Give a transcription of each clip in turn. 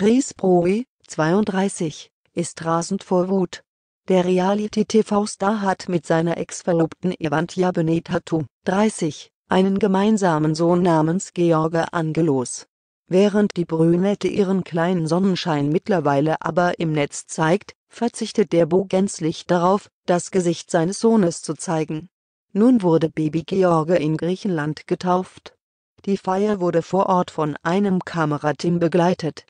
Chris Broe, 32, ist rasend vor Wut. Der Reality-TV-Star hat mit seiner Ex-Verlobten Evantia Benetatu, 30, einen gemeinsamen Sohn namens George Angelos. Während die Brünette ihren kleinen Sonnenschein mittlerweile aber im Netz zeigt, verzichtet der Bo gänzlich darauf, das Gesicht seines Sohnes zu zeigen. Nun wurde Baby George in Griechenland getauft. Die Feier wurde vor Ort von einem Kamerateam begleitet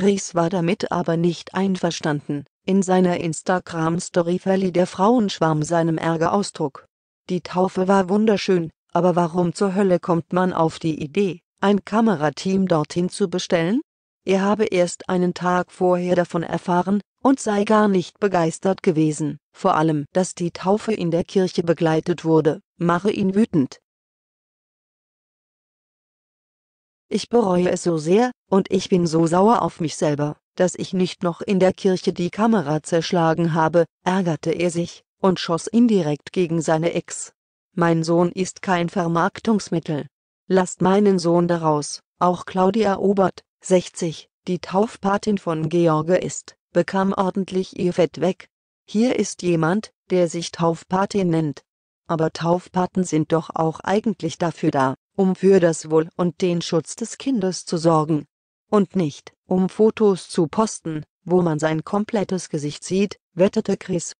Chris war damit aber nicht einverstanden. In seiner Instagram-Story verlieh der Frauenschwarm seinem Ärger Ausdruck. Die Taufe war wunderschön, aber warum zur Hölle kommt man auf die Idee, ein Kamerateam dorthin zu bestellen? Er habe erst einen Tag vorher davon erfahren und sei gar nicht begeistert gewesen. Vor allem, dass die Taufe in der Kirche begleitet wurde, mache ihn wütend. Ich bereue es so sehr, und ich bin so sauer auf mich selber, dass ich nicht noch in der Kirche die Kamera zerschlagen habe, ärgerte er sich, und schoss indirekt gegen seine Ex. Mein Sohn ist kein Vermarktungsmittel. Lasst meinen Sohn daraus, auch Claudia Obert, 60, die Taufpatin von George ist, bekam ordentlich ihr Fett weg. Hier ist jemand, der sich Taufpatin nennt. Aber Taufpaten sind doch auch eigentlich dafür da, um für das Wohl und den Schutz des Kindes zu sorgen. Und nicht, um Fotos zu posten, wo man sein komplettes Gesicht sieht, wettete Chris.